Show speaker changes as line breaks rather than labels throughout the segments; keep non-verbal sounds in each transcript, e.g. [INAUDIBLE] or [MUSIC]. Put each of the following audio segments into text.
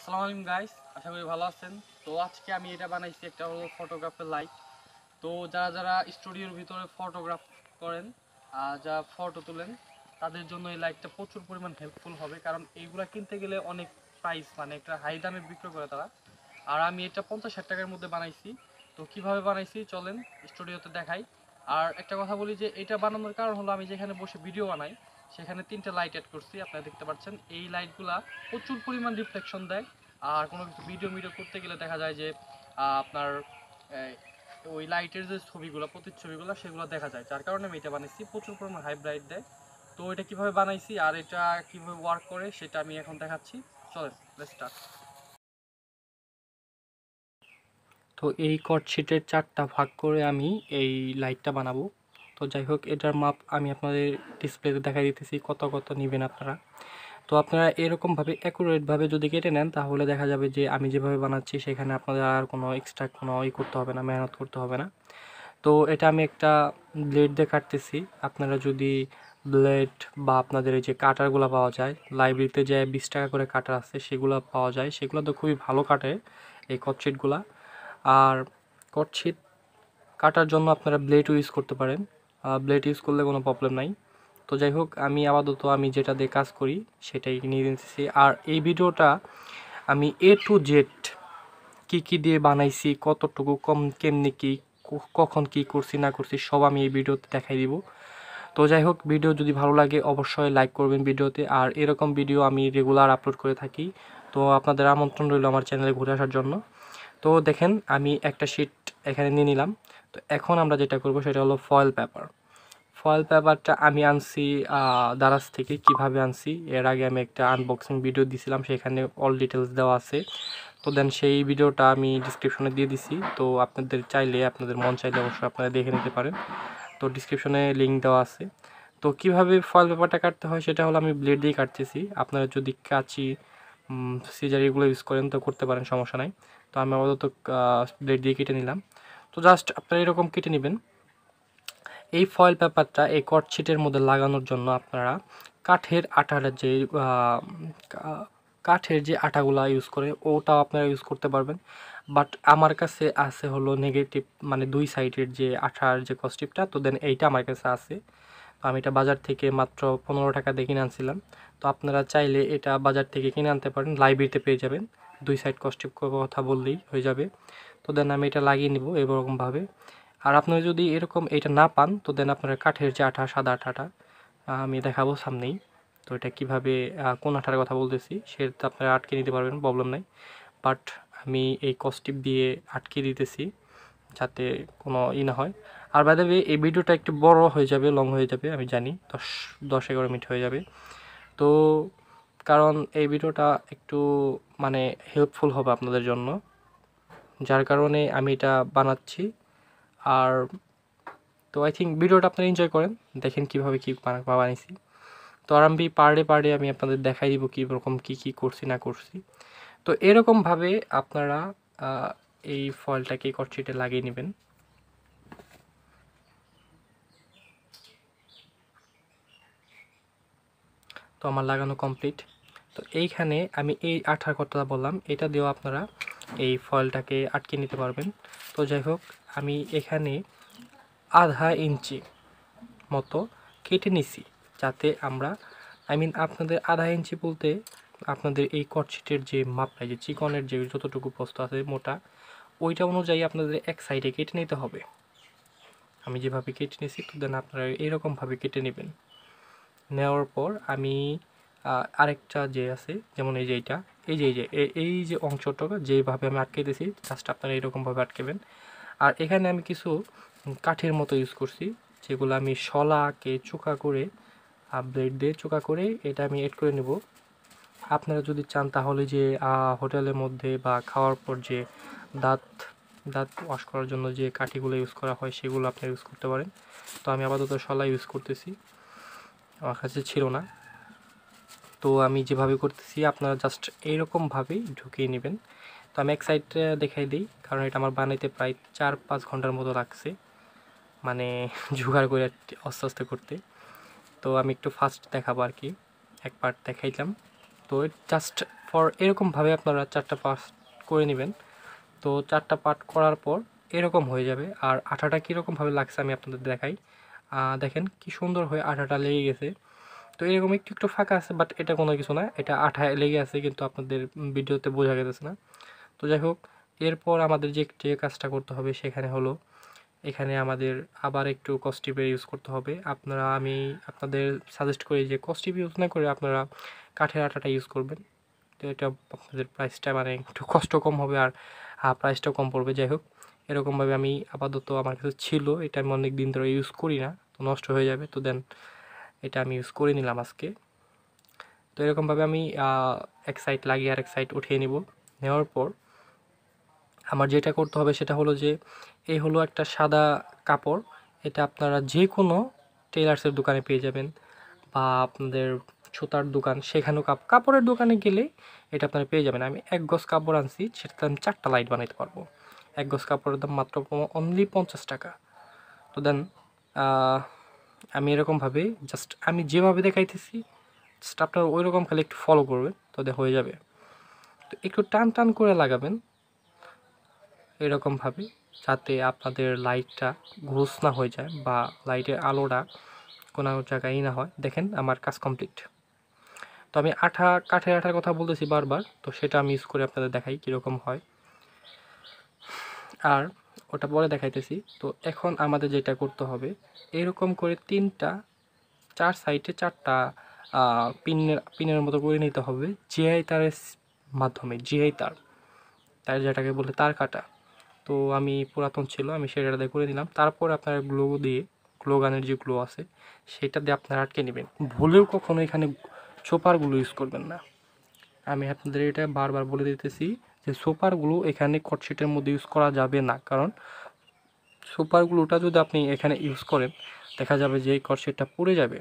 আসসালামু আলাইকুম গাইস আশা করি ভালো আছেন তো আজকে আমি এটা বানাইছি একটা হলো ফটোগ্রাফের লাইট তো যারা যারা স্টুডিওর ভিতরে ফটোগ্রাফ করেন আর যারা ফটো তোলেন তাদের জন্য এই লাইটটা প্রচুর পরিমাণ হেল্পফুল হবে কারণ এইগুলো কিনতে গেলে অনেক প্রাইস মানে একটা হাই দামে বিক্রয় করে তারা আর আমি এটা পঞ্চাশ ষাট টাকার মধ্যে বানাইছি তো কিভাবে বানাইছি চলেন স্টুডিওতে দেখাই আর একটা কথা বলি যে এটা বানানোর কারণ হলো আমি যেখানে বসে ভিডিও বানাই সেখানে তিনটা লাইট অ্যাড করছি আপনারা দেখতে পাচ্ছেন এই লাইটগুলা প্রচুর পরিমাণ রিফ্লেকশন দেয় আর কোনো কিছু ভিডিও ভিডিও করতে গেলে দেখা যায় যে আপনার ওই লাইটের যে ছবিগুলো প্রতিচ্ছবিগুলো সেগুলো দেখা যায় যার কারণে আমি এটা বানিয়েছি প্রচুর পরিমাণ হাইব্রাইট দেয় তো এটা কিভাবে বানাইছি আর এটা কিভাবে ওয়ার্ক করে সেটা আমি এখন দেখাচ্ছি চলেন স্টার্ট তো এই কটশিটের চারটা ভাগ করে আমি এই লাইটটা বানাবো তো যাই হোক এটার মাপ আমি আপনাদের ডিসপ্লেতে দেখা দিতেছি কত কত নেবেন আপনারা তো আপনারা এরকমভাবে অ্যাকুরেটভাবে যদি কেটে নেন তাহলে দেখা যাবে যে আমি যেভাবে বানাচ্ছি সেখানে আপনাদের আর কোনো এক্সট্রা কোনো ই করতে হবে না মেহনত করতে হবে না তো এটা আমি একটা ব্লেড দিয়ে কাটতেছি আপনারা যদি ব্লেড বা আপনাদের এই যে কাটারগুলো পাওয়া যায় লাইব্রেরিতে যে বিশ টাকা করে কাটার আছে সেগুলো পাওয়া যায় সেগুলো তো খুবই ভালো কাটে এই কটশিটগুলো আর কটশিট কাটার জন্য আপনারা ব্লেডও ইউজ করতে পারেন ব্লেড ইউজ করলে কোনো প্রবলেম নাই তো যাই হোক আমি আপাতত আমি যেটা দিয়ে কাজ করি সেটাই নিয়ে নিতেছি আর এই ভিডিওটা আমি এ টু জেড কি কি দিয়ে বানাইছি কতটুকু কম কেমনি কী কখন কি করছি না করছি সব আমি এই ভিডিওতে দেখাই দিব তো যাই হোক ভিডিও যদি ভালো লাগে অবশ্যই লাইক করবেন ভিডিওতে আর এরকম ভিডিও আমি রেগুলার আপলোড করে থাকি তো আপনাদের আমন্ত্রণ রইল আমার চ্যানেলে ঘুরে আসার জন্য তো দেখেন আমি একটা শিট এখানে নিয়ে নিলাম তো এখন আমরা যেটা করব সেটা হলো ফয়েল পেপার ফয়েল পেপারটা আমি আনছি দারাস থেকে কিভাবে আনছি এর আগে আমি একটা আনবক্সিং ভিডিও দিছিলাম সেখানে অল ডিটেলস দেওয়া আছে তো দেন সেই ভিডিওটা আমি ডিসক্রিপশনে দিয়ে দিছি তো আপনাদের চাইলে আপনাদের মন চাইলে অবশ্যই আপনারা দেখে নিতে পারেন তো ডিসক্রিপশনে লিঙ্ক দেওয়া আছে তো কিভাবে ফয়েল পেপারটা কাটতে হয় সেটা হলো আমি ব্লেড দিয়ে কাটতেছি আপনারা যদি কাচি সিজারিগুলো ইউজ করেন তো করতে পারেন সমস্যা নাই তো আমি আপাতত ব্লেড দিয়ে কেটে নিলাম তো জাস্ট আপনারা এরকম কেটে নেবেন এই ফয়েল পেপারটা এই কটশিটের মধ্যে লাগানোর জন্য আপনারা কাঠের আটার যে কাঠের যে আটাগুলা ইউজ করে ওটাও আপনারা ইউজ করতে পারবেন বাট আমার কাছে আছে হলো নেগেটিভ মানে দুই সাইডের যে আঠার যে কস্টিপটা তো দেন এইটা আমার কাছে আছে তো আমি এটা বাজার থেকে মাত্র পনেরো টাকা দিয়ে কিনে আনছিলাম তো আপনারা চাইলে এটা বাজার থেকে কিনে আনতে পারেন লাইব্রেরিতে পেয়ে যাবেন দুই সাইড কস্টিপ কথা বললেই হয়ে যাবে তো দেন আমি এটা লাগিয়ে নিব এরকমভাবে আর আপনারা যদি এরকম এটা না পান তো দেন আপনারা কাঠের যে আঠা সাদা আঠাটা আমি দেখাবো সামনেই তো এটা কিভাবে কোন আঠার কথা বলতেছি সেটা আপনারা আটকে নিতে পারবেন প্রবলেম নাই বাট আমি এই কস্টিপ দিয়ে আটকে দিতেছি যাতে কোনো ই না হয় আর বাই দেবে এই ভিডিওটা একটু বড় হয়ে যাবে লং হয়ে যাবে আমি জানি দশ দশ এগারো মিনিট হয়ে যাবে তো কারণ এই ভিডিওটা একটু মানে হেল্পফুল হবে আপনাদের জন্য যার কারণে আমি এটা বানাচ্ছি আর তো আই থিঙ্ক ভিডিওটা আপনারা এনজয় করেন দেখেন কিভাবে কী বানিয়েছি তো আর আমি পারে পারে আমি আপনাদের দেখাই দিব কী রকম কী কী করছি না করছি তো এরকমভাবে আপনারা এই ফলটাকে কটশিটে লাগিয়ে নেবেন তো আমার লাগানো কমপ্লিট তো এইখানে আমি এই আঠার কথা বললাম এটা দিয়েও আপনারা এই ফয়েলটাকে আটকে নিতে পারবেন তো যাই হোক আমি এখানে আধা ইঞ্চি মতো কেটে নিছি যাতে আমরা আই মিন আপনাদের আধা ইঞ্চি বলতে আপনাদের এই কটশিটের যে মাপটা যে চিকনের যে যতটুকু প্রস্ত আছে মোটা ওইটা অনুযায়ী আপনাদের এক সাইডে কেটে নিতে হবে আমি যেভাবে কেটে নিয়েছি তো দেন আপনারা এইরকমভাবে কেটে নেবেন নেওয়ার পর আমি আরেকটা যে আছে যেমন এই যে এইটা এই যে এই যে এই যে অংশটা যেভাবে আমি আটকে দিয়েছি জাস্ট আপনারা এরকমভাবে আটকেবেন আর এখানে আমি কিছু কাঠের মতো ইউজ করছি যেগুলো আমি শলাকে চোখা করে ব্লেড দিয়ে চোখা করে এটা আমি এড করে নেব আপনারা যদি চান তাহলে যে হোটেলের মধ্যে বা খাওয়ার পর যে দাঁত দাঁত ওয়াশ করার জন্য যে কাঠিগুলো ইউজ করা হয় সেগুলো আপনারা ইউজ করতে পারেন তো আমি আপাতত শলা ইউজ করতেছি আমার কাছে ছিল না তো আমি যেভাবে করতেছি আপনারা জাস্ট এইরকমভাবেই ঢুকিয়ে নেবেন তো আমি এক সাইড দেখাই দিই কারণ এটা আমার বানাইতে প্রায় চার পাঁচ ঘন্টার মতো লাগছে মানে [LAUGHS] জোগাড় করে আস্তে আস্তে করতে তো আমি একটু ফার্স্ট দেখাবো আর কি এক পার্ট দেখাইলাম তো জাস্ট ফর এরকমভাবে আপনারা চারটা পার্ট করে নেবেন তো চারটা পার্ট করার পর এরকম হয়ে যাবে আর আঠাটা কীরকমভাবে লাগছে আমি আপনাদের দেখাই দেখেন কি সুন্দর হয়ে আঠাটা লেগে গেছে তো এরকম একটু একটু ফাঁকা আছে বাট এটা কোনো কিছু না এটা আঠায় লেগে আছে কিন্তু আপনাদের ভিডিওতে বোঝা গেছে না তো যাই হোক এরপর আমাদের যে যে কাজটা করতে হবে সেখানে হলো এখানে আমাদের আবার একটু কস্টিপের ইউজ করতে হবে আপনারা আমি আপনাদের সাজেস্ট করি যে কস্টিপ ইউজ না করে আপনারা কাঠের আটাটা ইউজ করবেন তো এটা আপনাদের প্রাইসটা মানে একটু কষ্ট কম হবে আর প্রাইসটাও কম পড়বে যাই হোক এরকমভাবে আমি আপাতত আমার কাছে ছিল এটা আমি অনেক দিন ধরে ইউজ করি না তো নষ্ট হয়ে যাবে তো দেন এটা আমি ইউজ করে নিলাম আজকে তো এরকমভাবে আমি এক সাইড লাগিয়ে আর এক সাইড উঠিয়ে নিব নেওয়ার পর আমার যেটা করতে হবে সেটা হলো যে এই হলো একটা সাদা কাপড় এটা আপনারা যে কোনো টেলার্সের দোকানে পেয়ে যাবেন বা আপনাদের সুতার দোকান সেখানেও কাপ কাপড়ের দোকানে গেলে এটা আপনারা পেয়ে যাবেন আমি এক গজ কাপড় আনছি সেটাতে আমি চারটা লাইট বানাইতে পারবো এক গজ কাপড়ের দাম মাত্র অনলি পঞ্চাশ টাকা তো দেন আমি এরকমভাবে জাস্ট আমি যেভাবে দেখাইতেছি জাস্ট আপনার ওই রকম খালি একটু ফলো করবেন তো হয়ে যাবে তো একটু টান টান করে লাগাবেন এরকমভাবে যাতে আপনাদের লাইটটা ঘুষ না হয়ে যায় বা লাইটের আলোটা কোনো জায়গায় না হয় দেখেন আমার কাজ কমপ্লিট তো আমি আঠা কাঠের আঠার কথা বলতেছি বারবার তো সেটা আমি ইউজ করে আপনাদের দেখাই কীরকম হয় আর ওটা পরে দেখাইতেছি তো এখন আমাদের যেটা করতে হবে এরকম করে তিনটা চার সাইডে চারটা পিনের পিনের মতো করে নিতে হবে জিআই তারের মাধ্যমে জিআই তার তার যেটাকে বলে তার কাটা তো আমি পুরাতন ছিল আমি সেটা দিয়ে করে নিলাম তারপর আপনারা গ্লো দিয়ে গ্লো গানের যে গ্লো আছে সেটা দিয়ে আপনারা আটকে নেবেন ভুলেও কখনো এখানে ছোপারগুলো ইউজ করবেন না আমি আপনাদের এটা বারবার বলে দিতেছি যে সুপারগুলো এখানে কটশিটের মধ্যে ইউজ করা যাবে না কারণ সোপারগুলোটা যদি আপনি এখানে ইউজ করেন দেখা যাবে যে এই কটশিটটা পড়ে যাবে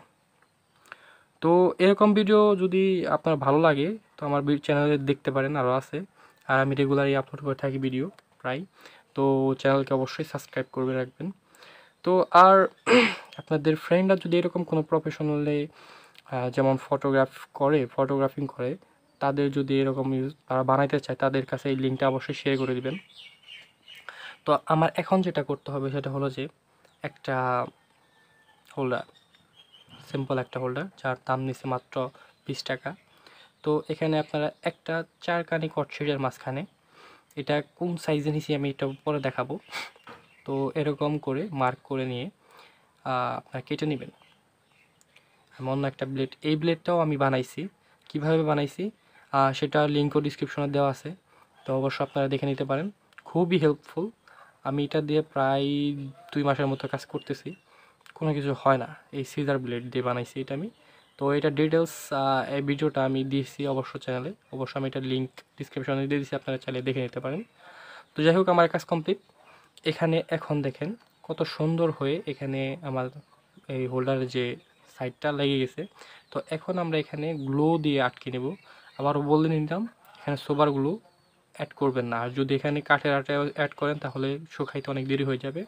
তো এরকম ভিডিও যদি আপনার ভালো লাগে তো আমার চ্যানেলে দেখতে পারেন আরও আছে আর আমি রেগুলারই আপলোড করে থাকি ভিডিও প্রায় তো চ্যানেলকে অবশ্যই সাবস্ক্রাইব করে রাখবেন তো আর [CLEARS THROAT] আপনাদের ফ্রেন্ডরা যদি এরকম কোনো প্রফেশনালে যেমন ফটোগ্রাফ করে ফটোগ্রাফিং করে তাদের যদি এরকম তারা বানাইতে চায় তাদের কাছে এই লিঙ্কটা অবশ্যই শেয়ার করে দিবেন তো আমার এখন যেটা করতে হবে সেটা হলো যে একটা হোল্ডার সিম্পল একটা হোল্ডার যার দাম নিচ্ছে মাত্র বিশ টাকা তো এখানে আপনারা একটা চারকানি কটশিটের মাঝখানে এটা কোন সাইজে নিছি আমি এটা পরে দেখাবো তো এরকম করে মার্ক করে নিয়ে আপনারা কেটে নেবেন আমি অন্য একটা ব্লেড এই ব্লেডটাও আমি বানাইছি কিভাবে বানাইছি সেটা লিঙ্কও ডিসক্রিপশনে দেওয়া আছে তো অবশ্যই আপনারা দেখে নিতে পারেন খুবই হেল্পফুল আমি এটা দিয়ে প্রায় দুই মাসের মতো কাজ করতেছি কোনো কিছু হয় না এই সিজার ব্লেড দিয়ে বানাইছি এটা আমি তো এটা ডিটেলস এই ভিডিওটা আমি দিয়েছি অবশ্য চ্যানেলে অবশ্য আমি এটা লিঙ্ক ডিসক্রিপশনে দিয়ে দিয়েছি আপনারা চ্যানেলে দেখে নিতে পারেন তো যাই হোক আমার কাজ কমপ্লিট এখানে এখন দেখেন কত সুন্দর হয়ে এখানে আমার এই হোল্ডারের যে সাইডটা লেগে গেছে তো এখন আমরা এখানে গ্লো দিয়ে আটকে নেব আবারও বলে নিলাম এখানে সোবারগুলো অ্যাড করবেন না আর যদি এখানে কাঠের আটা অ্যাড করেন তাহলে শুকাইতে অনেক দেরি হয়ে যাবে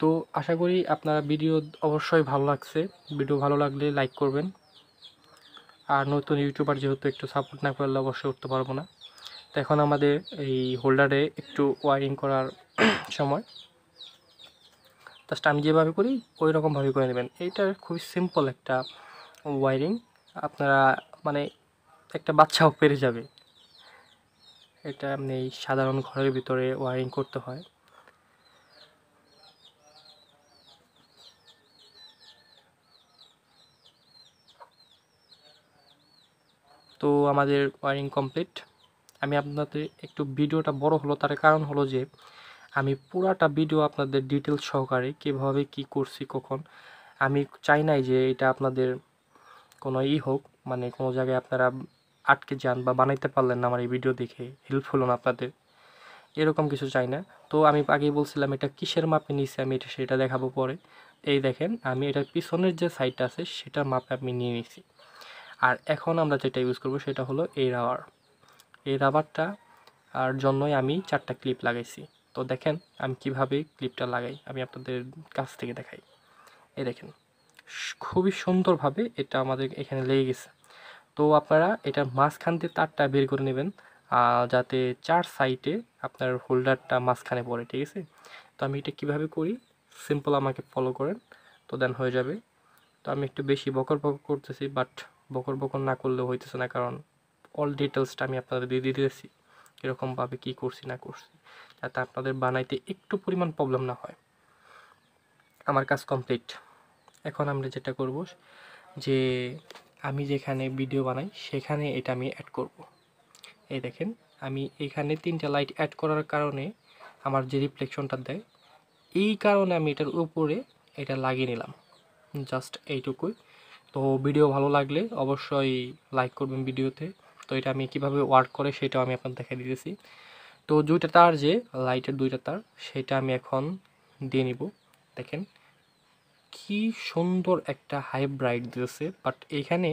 তো আশা করি আপনারা ভিডিও অবশ্যই ভালো লাগছে ভিডিও ভালো লাগলে লাইক করবেন আর নতুন ইউটিউবার যেহেতু একটু সাপোর্ট না করলে অবশ্যই উঠতে পারবো না তো এখন আমাদের এই হোল্ডারে একটু ওয়ারিং করার [CLEARS THROAT] সময় জাস্ট আমি যেভাবে করি ওই রকমভাবে করে নেবেন এইটা খুবই সিম্পল একটা ওয়ারিং আপনারা মানে একটা বাচ্চাও পেরে যাবে এটা আপনি সাধারণ ঘরের ভিতরে ওয়ারিং করতে হয় তো আমাদের ওয়ারিং কমপ্লিট আমি আপনাদের একটু ভিডিওটা বড় হলো তার কারণ হলো যে আমি পুরাটা ভিডিও আপনাদের ডিটেলস সহকারে কিভাবে কি করছি কখন আমি চাই নাই যে এটা আপনাদের কোনো ই হোক মানে কোনো জায়গায় আপনারা আটকে যান বা বানাইতে পারলেন না আমার এই ভিডিও দেখে হেল্প হলো না আপনাদের এরকম কিছু চাই না তো আমি আগেই বলছিলাম এটা কিসের মাপে নিয়েছি আমি এটা সেটা দেখাবো পরে এই দেখেন আমি এটার পিছনের যে সাইডটা আছে সেটার মাপে আমি নিয়ে নিয়েছি আর এখন আমরা যেটা ইউজ করব সেটা হলো এই রাবার এই রাবারটা আর জন্যই আমি চারটা ক্লিপ লাগাইছি তো দেখেন আমি কিভাবে ক্লিপটা লাগাই আমি আপনাদের কাছ থেকে দেখাই এই দেখেন খুবই সুন্দরভাবে এটা আমাদের এখানে লেগে গেছে তো আপনারা এটার মাঝখান দিয়ে তারটা বের করে নেবেন যাতে চার সাইডে আপনার হোল্ডারটা মাঝখানে পড়ে ঠিক আছে তো আমি এটা কিভাবে করি সিম্পল আমাকে ফলো করেন তো দেন হয়ে যাবে তো আমি একটু বেশি বকর বকর করতেছি বাট বকর বকর না করলেও হইতেছে না কারণ অল ডিটেলসটা আমি আপনাদের দিয়ে দিতেছি কীরকমভাবে কী করছি না করছি যাতে আপনাদের বানাইতে একটু পরিমাণ প্রবলেম না হয় আমার কাজ কমপ্লিট এখন আমরা যেটা করব যে আমি যেখানে ভিডিও বানাই সেখানে এটা আমি অ্যাড করব। এই দেখেন আমি এখানে তিনটা লাইট অ্যাড করার কারণে আমার যে রিফ্লেকশনটা দেয় এই কারণে আমি এটার উপরে এটা লাগিয়ে নিলাম জাস্ট এইটুকুই তো ভিডিও ভালো লাগলে অবশ্যই লাইক করবেন ভিডিওতে তো এটা আমি কিভাবে ওয়ার্ক করে সেটাও আমি আপনার দেখা দিতেছি তো দুইটা তার যে লাইটের দুইটা তার সেটা আমি এখন দিয়ে নিব দেখেন কি সুন্দর একটা হাইব্রাইড দিয়েছে বাট এইখানে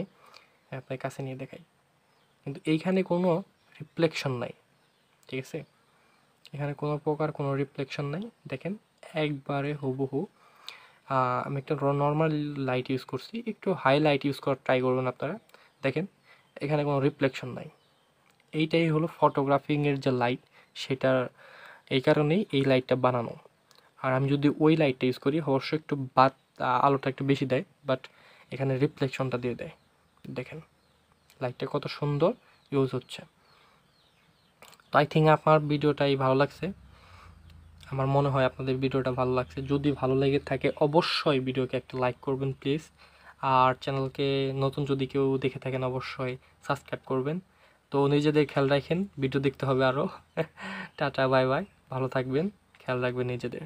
আপনার কাছে নিয়ে দেখাই কিন্তু এইখানে কোনো রিফ্লেকশন নাই ঠিক আছে এখানে কোনো প্রকার কোনো রিফ্লেকশন নাই দেখেন একবারে হুবহু আমি একটা নর্মাল লাইট ইউজ করছি একটু হাই লাইট ইউজ করার ট্রাই করবেন আপনারা দেখেন এখানে কোনো রিফ্লেকশন নাই এইটাই হলো ফটোগ্রাফিংয়ের যে লাইট সেটার এই কারণেই এই লাইটটা বানানো আর আমি যদি ওই লাইটটা ইউজ করি অবশ্যই একটু বাদ তা আলোটা একটু বেশি দেয় বাট এখানে রিফ্লেকশনটা দিয়ে দেয় দেখেন লাইটটা কত সুন্দর ইউজ হচ্ছে তো আই থিঙ্ক আমার ভিডিওটাই ভালো লাগছে আমার মনে হয় আপনাদের ভিডিওটা ভালো লাগছে যদি ভালো লেগে থাকে অবশ্যই ভিডিওকে একটা লাইক করবেন প্লিজ আর চ্যানেলকে নতুন যদি কেউ দেখে থাকেন অবশ্যই সাবস্ক্রাইব করবেন তো নিজেদের খেয়াল রাখেন ভিডিও দেখতে হবে আরও [LAUGHS] টাটা বাই বাই ভালো থাকবেন খেয়াল রাখবেন নিজেদের